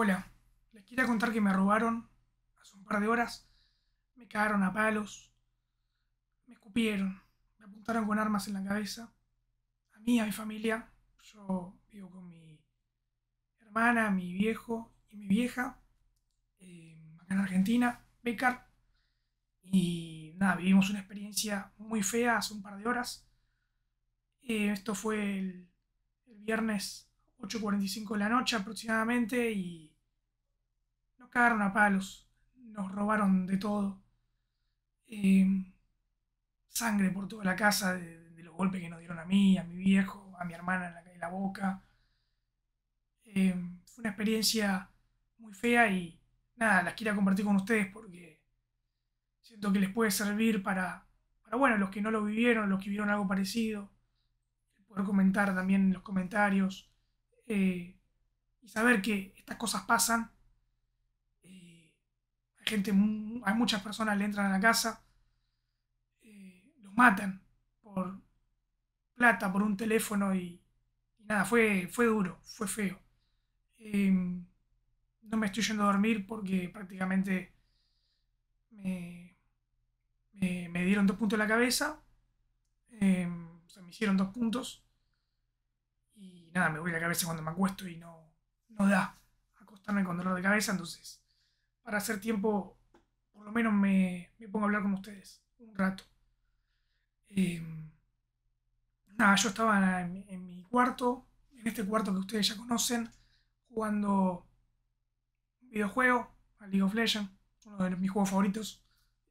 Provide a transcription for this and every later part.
Hola, les quiero contar que me robaron hace un par de horas, me cagaron a palos, me escupieron, me apuntaron con armas en la cabeza, a mí, a mi familia, yo vivo con mi hermana, mi viejo y mi vieja, eh, acá en Argentina, Becar, y nada, vivimos una experiencia muy fea hace un par de horas. Eh, esto fue el, el viernes 8.45 de la noche aproximadamente y Cagaron a palos, nos robaron de todo. Eh, sangre por toda la casa de, los golpes que nos dieron a mí, a mi viejo, a mi hermana en la, boca. Eh, fue una experiencia muy fea y nada, las quiero compartir con ustedes porque siento que les puede servir para, bueno, los que no lo vivieron, los que vieron algo parecido, poder comentar también en los comentarios eh, y saber que estas cosas pasan gente, hay muchas personas le entran a la casa, eh, los matan por plata, por un teléfono y, nada, fue, fue duro, fue feo. Em, no me estoy yendo a dormir porque prácticamente me, dieron dos puntos en la cabeza, em, o sea, me hicieron dos puntos y nada, me voy la cabeza cuando me acuesto y no, no da acostarme con dolor de cabeza, entonces para hacer tiempo, por lo menos me, pongo a hablar con ustedes un rato. Eh, nada, yo estaba en, mi cuarto, en este cuarto que ustedes ya conocen, jugando un videojuego, a League of Legends, uno de mis juegos favoritos.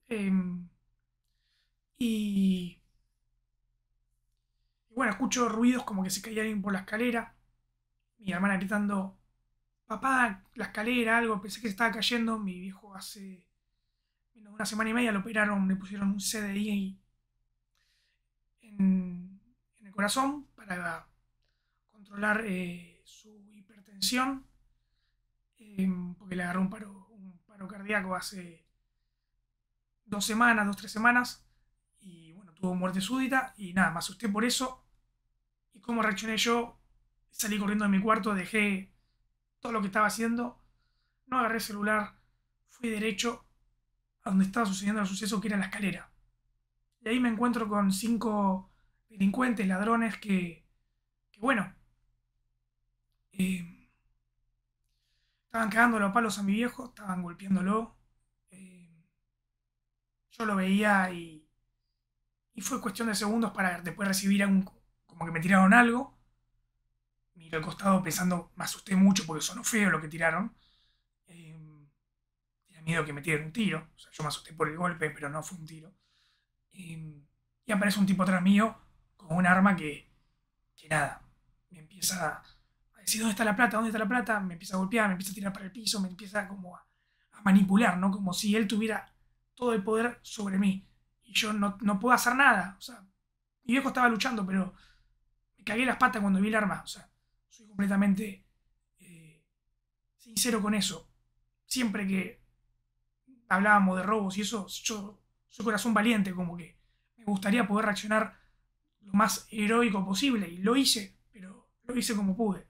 Em, y, y, bueno, escucho ruidos como que se caía alguien por la escalera, mi hermana gritando, papá, la escalera, algo, pensé que se estaba cayendo. Mi viejo hace menos una semana y media lo operaron, le pusieron un CDI en, el corazón para controlar eh, su hipertensión, em, porque le agarró un paro, cardíaco hace dos semanas, dos, tres semanas, y bueno, tuvo muerte súbita y nada, me asusté por eso. ¿Y cómo reaccioné yo? Salí corriendo de mi cuarto, dejé todo lo que estaba haciendo, no agarré el celular, fui derecho a donde estaba sucediendo el suceso, que era la escalera. Y ahí me encuentro con cinco delincuentes, ladrones, que, que bueno, eh, estaban cagando los palos a mi viejo, estaban golpeándolo. Eh, yo lo veía y, fue cuestión de segundos para después recibir algún, como que me tiraron algo me al costado pensando, me asusté mucho porque sonó feo lo que tiraron. Em, tenía miedo que me tiren un tiro. O sea, yo me asusté por el golpe, pero no fue un tiro. Em, y aparece un tipo atrás mío con un arma que, que nada, me empieza a decir, ¿dónde está la plata? ¿Dónde está la plata? Me empieza a golpear, me empieza a tirar para el piso, me empieza como a, manipular, ¿no? Como si él tuviera todo el poder sobre mí. Y yo no, puedo hacer nada. O sea, mi viejo estaba luchando, pero me cagué las patas cuando vi el arma. O sea, soy completamente eh, sincero con eso. Siempre que hablábamos de robos y eso, yo soy corazón valiente, como que me gustaría poder reaccionar lo más heroico posible, y lo hice, pero lo hice como pude.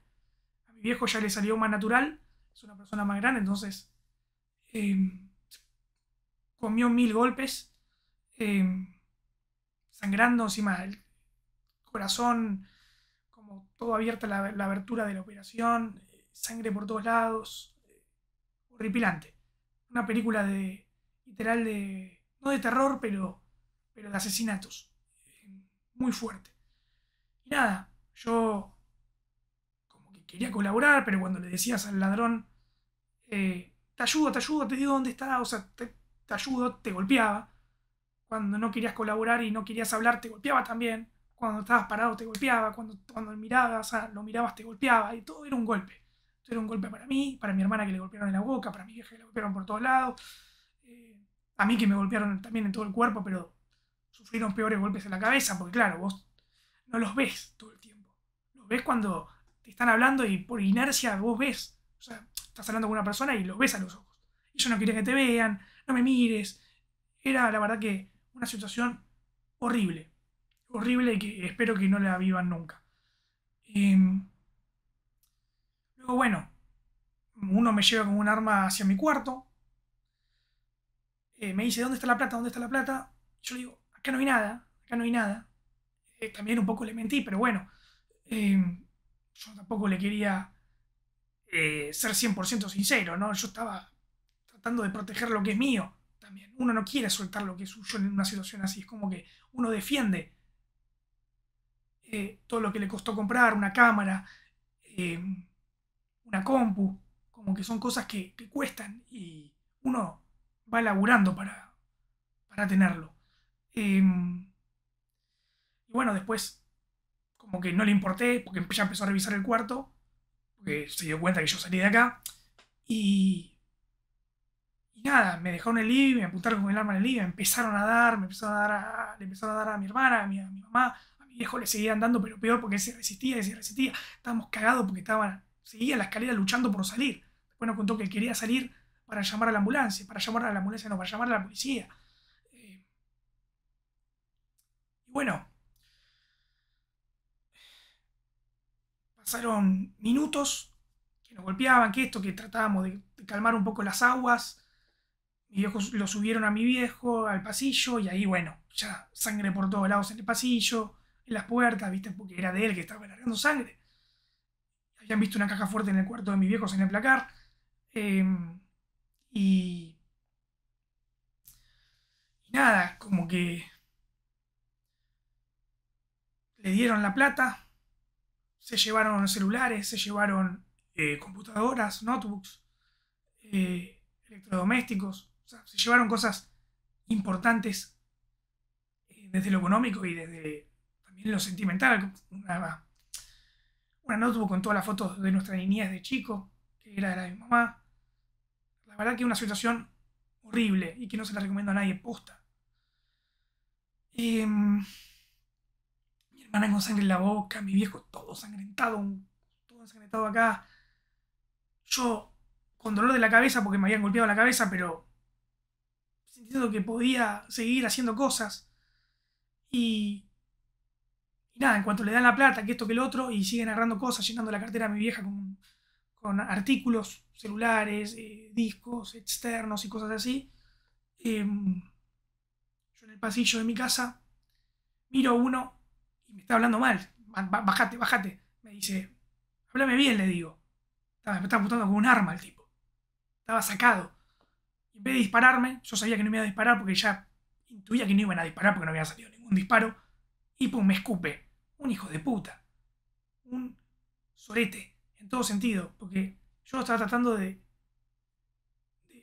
A mi viejo ya le salió más natural, es una persona más grande, entonces em, comió mil golpes, em, sangrando encima el corazón, todo abierta la, abertura de la operación, eh, sangre por todos lados, eh, horripilante. Una película de, literal de, no de terror, pero, pero de asesinatos, eh, muy fuerte. Y nada, yo como que quería colaborar, pero cuando le decías al ladrón, te ayudo, te ayudo, te digo dónde está, o sea, te ayudo, te golpeaba. Cuando no querías colaborar y no querías hablar, te golpeaba también. Cuando estabas parado te golpeaba, cuando, cuando mirabas, lo mirabas te golpeaba, y todo era un golpe. todo era un golpe para mí, para mi hermana que le golpearon en la boca, para mi vieja que le golpearon por todos lados, eh, a mí que me golpearon también en todo el cuerpo, pero sufrieron peores golpes en la cabeza, porque claro, vos no los ves todo el tiempo. Los ves cuando te están hablando y por inercia vos ves. O sea, estás hablando con una persona y lo ves a los ojos. Y yo no quería que te vean, no me mires. Era la verdad que una situación horrible horrible que espero que no la vivan nunca. Em, luego, bueno, uno me lleva con un arma hacia mi cuarto. Eh, me dice, ¿dónde está la plata? ¿Dónde está la plata? Yo le digo, acá no hay nada, acá no hay nada. Eh, también un poco le mentí, pero bueno, em, yo tampoco le quería eh, ser 100% sincero, ¿no? Yo estaba tratando de proteger lo que es mío también. Uno no quiere soltar lo que es suyo en una situación así, es como que uno defiende eh, todo lo que le costó comprar, una cámara, eh, una compu, como que son cosas que, cuestan y uno va laburando para, para tenerlo. Em, y bueno, después como que no le importé porque ya empezó a revisar el cuarto, porque se dio cuenta que yo salí de acá y nada, me dejaron el libro me apuntaron con el arma en el libro, empezaron a dar, me empezaron a dar a, le empezaron a dar a mi hermana, a mi mamá, viejo le seguían andando, pero peor porque se resistía y se resistía. Estábamos cagados porque estaban, seguía la escalera luchando por salir. Después nos contó que quería salir para llamar a la ambulancia, para llamar a la ambulancia, no, para llamar a la policía. Eh, y bueno, pasaron minutos que nos golpeaban, que esto, que tratábamos de, de calmar un poco las aguas. Mis viejo lo subieron a mi viejo al pasillo y ahí, bueno, ya sangre por todos lados en el pasillo en las puertas, ¿viste? Porque era de él que estaba largando sangre. Habían visto una caja fuerte en el cuarto de mis viejos en el placar. Em, y, y nada, como que le dieron la plata, se llevaron celulares, se llevaron eh, computadoras, notebooks, eh, electrodomésticos, o sea, se llevaron cosas importantes eh, desde lo económico y desde lo sentimental, una, una notebook con todas las fotos de nuestra niñez de chico, que era de la mi mamá. La verdad que es una situación horrible y que no se la recomiendo a nadie posta. Mm, mi hermana con sangre en la boca, mi viejo todo sangrentado, todo ensangrentado acá. Yo con dolor de la cabeza porque me habían golpeado la cabeza, pero sintiendo que podía seguir haciendo cosas. Y nada, en cuanto le dan la plata, que esto, que el otro, y siguen agarrando cosas, llenando la cartera a mi vieja con, artículos, celulares, eh, discos externos y cosas así. Em, yo en el pasillo de mi casa miro uno y me está hablando mal. Bájate, bájate. Me dice, háblame bien, le digo. Me estaba apuntando con un arma el tipo. Estaba sacado. En vez de dispararme, yo sabía que no me iba a disparar porque ya intuía que no iban a disparar porque no había salido ningún disparo. Y pues me escupe un hijo de puta, un sorete, en todo sentido, porque yo estaba tratando de,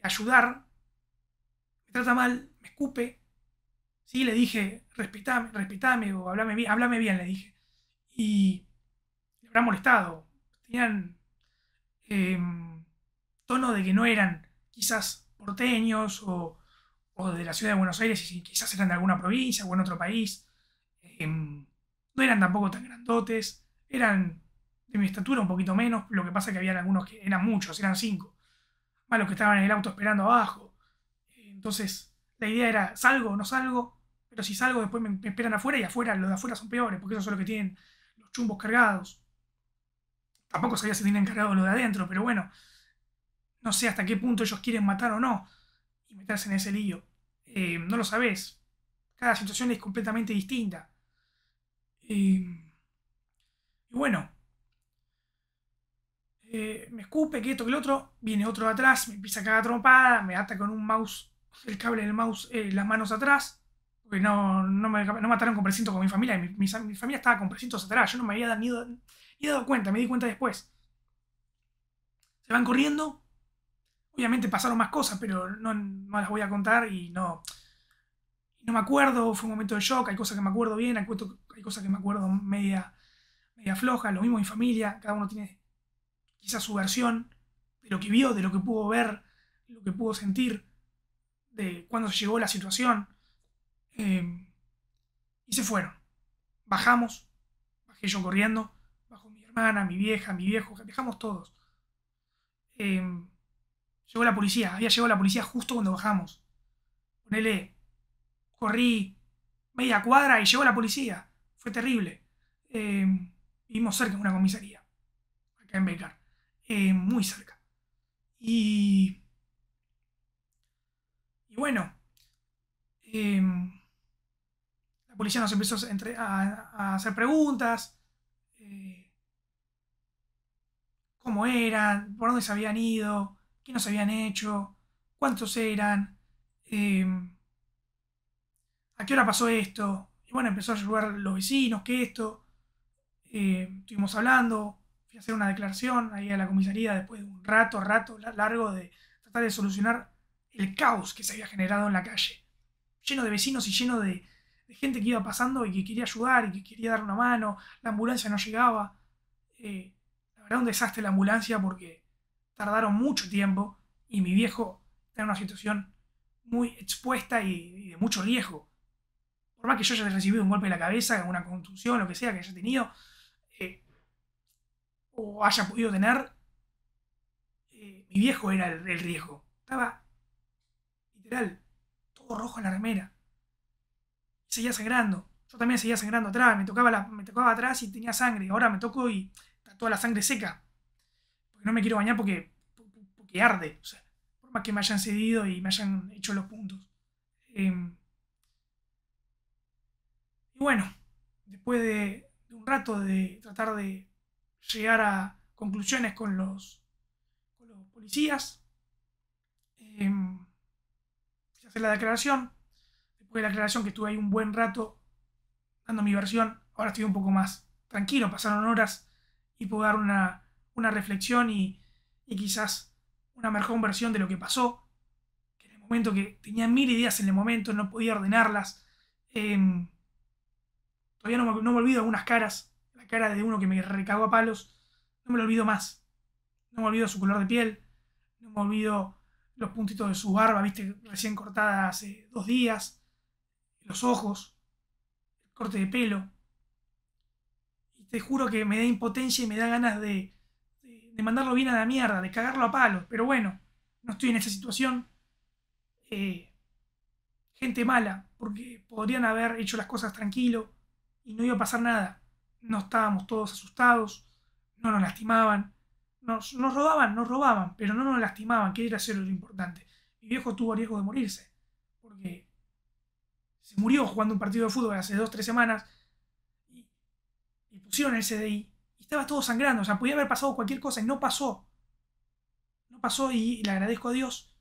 ayudar, me trata mal, me escupe, sí, le dije, respetame, respetame o hablame bien, bien, le dije, y le habrá molestado, tenían em, tono de que no eran quizás porteños o, o, de la ciudad de Buenos Aires, y quizás eran de alguna provincia o en otro país. Em, no eran tampoco tan grandotes, eran de mi estatura un poquito menos, lo que pasa que había algunos que eran muchos, eran cinco, más los que estaban en el auto esperando abajo. Entonces, la idea era, salgo o no salgo, pero si salgo después me, esperan afuera y afuera, los de afuera son peores, porque esos son los que tienen los chumbos cargados. Tampoco sabía si tienen cargado los de adentro, pero bueno, no sé hasta qué punto ellos quieren matar o no y meterse en ese lío. Eh, no lo sabes Cada situación es completamente distinta. Y, bueno, eh, me escupe, que esto, que el otro, viene otro atrás, me empieza a cagar trompada, me ata con un mouse, el cable del mouse, eh, las manos atrás, porque no, me, no mataron con precintos con mi familia, mi, familia estaba con precintos atrás, yo no me había dado, ni, dado cuenta, me di cuenta después. Se van corriendo, obviamente pasaron más cosas, pero no, las voy a contar y no, no me acuerdo, fue un momento de shock, hay cosas que me acuerdo bien, hay hay cosas que me acuerdo media, media floja, lo mismo mi familia, cada uno tiene quizás su versión de lo que vio, de lo que pudo ver, lo que pudo sentir, de cuando llegó la situación. Em, y se fueron. Bajamos, bajé yo corriendo, bajo mi hermana, mi vieja, mi viejo, dejamos todos. Em, llegó la policía, había llegado la policía justo cuando bajamos. Ponele, corrí media cuadra y llegó la policía fue terrible. Eh, vivimos cerca de una comisaría, acá en Becar, eh, muy cerca. Y, bueno, eh, la policía nos empezó a, hacer preguntas, eh, cómo eran, por dónde se habían ido, qué nos habían hecho, cuántos eran, a qué hora pasó esto, bueno, empezó a ayudar los vecinos, que esto. Eh, estuvimos hablando, fui a hacer una declaración ahí a la comisaría después de un rato, rato largo de tratar de solucionar el caos que se había generado en la calle. Lleno de vecinos y lleno de, gente que iba pasando y que quería ayudar y que quería dar una mano. La ambulancia no llegaba. Eh, la verdad, un desastre la ambulancia porque tardaron mucho tiempo y mi viejo está en una situación muy expuesta y de mucho riesgo por más que yo haya recibido un golpe en la cabeza, alguna contusión, lo que sea que haya tenido, eh, o haya podido tener, eh, mi viejo era el, riesgo. Estaba, literal, todo rojo en la remera. Seguía sangrando. Yo también seguía sangrando atrás, me tocaba, me tocaba atrás y tenía sangre. Ahora me toco y está toda la sangre seca. Porque no me quiero bañar porque, porque arde. O por más que me hayan cedido y me hayan hecho los puntos. Em, y bueno, después de, un rato de tratar de llegar a conclusiones con los, policías, eh, la declaración. Después de la declaración que estuve ahí un buen rato dando mi versión, ahora estoy un poco más tranquilo, pasaron horas y puedo dar una, reflexión y, quizás una mejor versión de lo que pasó. Que en el momento que tenía mil ideas en el momento, no podía ordenarlas. Em, Todavía no me, olvido algunas caras. La cara de uno que me recagó a palos. No me lo olvido más. No me olvido su color de piel. No me olvido los puntitos de su barba, viste, recién cortada hace dos días. Los ojos. El corte de pelo. Y te juro que me da impotencia y me da ganas de, mandarlo bien a la mierda, de cagarlo a palos. Pero bueno, no estoy en esa situación. Eh, gente mala, porque podrían haber hecho las cosas tranquilo, y no iba a pasar nada. No estábamos todos asustados, no nos lastimaban, nos, robaban, nos robaban, pero no nos lastimaban, que era ser lo importante. Mi viejo tuvo riesgo de morirse, porque se murió jugando un partido de fútbol hace dos, tres semanas y, y pusieron el CDI y estaba todo sangrando, o sea, podía haber pasado cualquier cosa y no pasó. No pasó y, le agradezco a Dios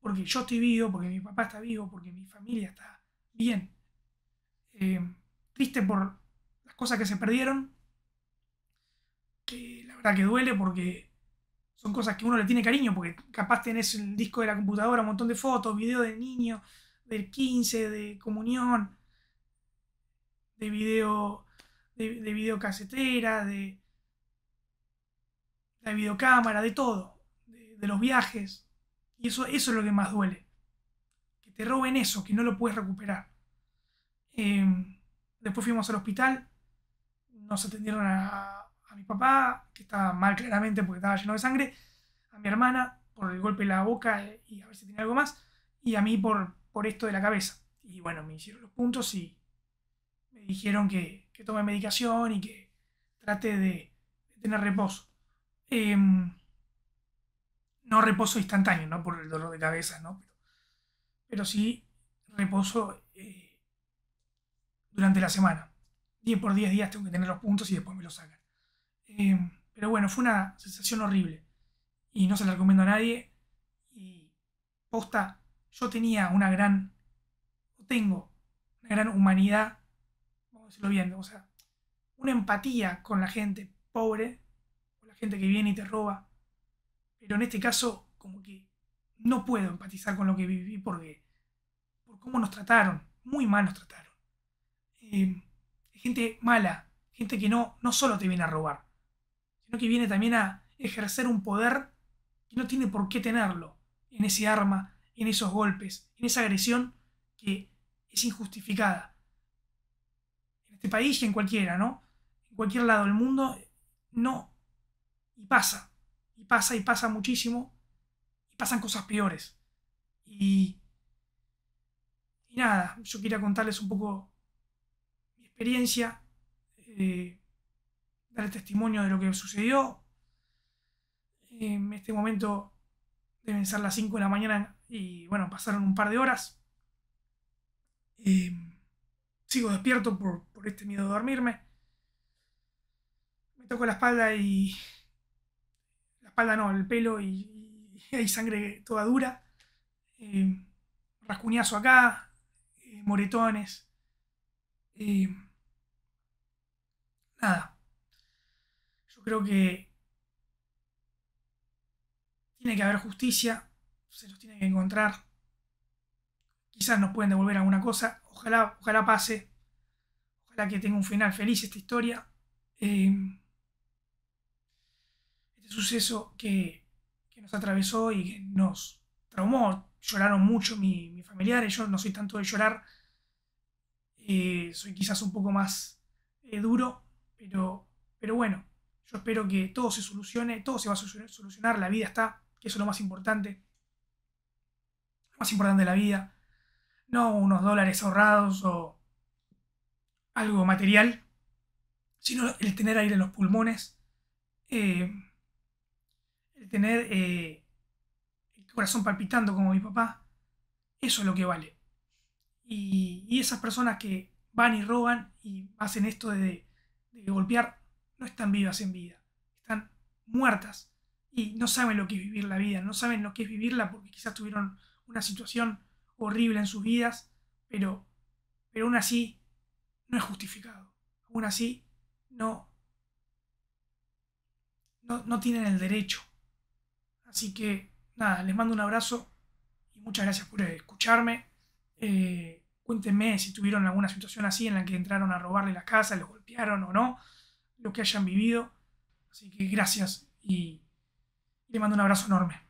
porque yo estoy vivo, porque mi papá está vivo, porque mi familia está bien. Eh, viste por las cosas que se perdieron, que la verdad que duele porque son cosas que uno le tiene cariño, porque capaz tenés el disco de la computadora, un montón de fotos, video del niño, del 15, de comunión, de video, de, de casetera de, de videocámara, de todo, de, los viajes. Y eso, eso es lo que más duele. Que te roben eso, que no lo puedes recuperar. Eh, Después fuimos al hospital, nos atendieron a, mi papá, que estaba mal claramente porque estaba lleno de sangre, a mi hermana por el golpe en la boca eh, y a ver si tenía algo más, y a mí por, por esto de la cabeza. Y bueno, me hicieron los puntos y me dijeron que, tome medicación y que trate de, tener reposo. Em, no reposo instantáneo, ¿no? Por el dolor de cabeza, ¿no? Pero, sí reposo eh, durante la semana. 10 por 10 días tengo que tener los puntos y después me los sacan. Eh, pero bueno, fue una sensación horrible. Y no se la recomiendo a nadie. Y posta, yo tenía una gran. Tengo una gran humanidad. Vamos a decirlo bien. O sea, una empatía con la gente pobre. Con la gente que viene y te roba. Pero en este caso, como que no puedo empatizar con lo que viví porque. Por cómo nos trataron. Muy mal nos trataron. Eh, gente mala, gente que no, no solo te viene a robar, sino que viene también a ejercer un poder que no tiene por qué tenerlo en ese arma, en esos golpes, en esa agresión que es injustificada. En este país y en cualquiera, ¿no? En cualquier lado del mundo, no. Y pasa, y pasa, y pasa muchísimo, y pasan cosas peores. Y, y nada, yo quería contarles un poco experiencia, eh, dar testimonio de lo que sucedió. En este momento deben ser las 5 de la mañana y bueno, pasaron un par de horas. Em, sigo despierto por, este miedo de dormirme. Me toco la espalda y... La espalda no, el pelo y, hay sangre toda dura. Em, rascuñazo acá, eh, moretones. Em, nada. Yo creo que tiene que haber justicia, se los tiene que encontrar. Quizás nos pueden devolver alguna cosa, ojalá, ojalá pase, ojalá que tenga un final feliz esta historia. Em, este suceso que, nos atravesó y que nos traumó, lloraron mucho mi, mis familiares, yo no soy tanto de llorar, eh, soy quizás un poco más eh, duro, pero, pero bueno, yo espero que todo se solucione, todo se va a solucionar, la vida está, que eso es lo más importante. Lo más importante de la vida. No unos dólares ahorrados o algo material, sino el tener aire en los pulmones, eh, el tener eh, el corazón palpitando como mi papá, eso es lo que vale. Y, y esas personas que van y roban y hacen esto de de golpear no están vivas en vida, están muertas y no saben lo que es vivir la vida, no saben lo que es vivirla porque quizás tuvieron una situación horrible en sus vidas, pero, pero aún así no es justificado, aún así no, no, tienen el derecho. Así que nada, les mando un abrazo y muchas gracias por escucharme. Eh, Cuéntenme si tuvieron alguna situación así en la que entraron a robarle la casa, los golpearon o no, lo que hayan vivido. Así que gracias y le mando un abrazo enorme.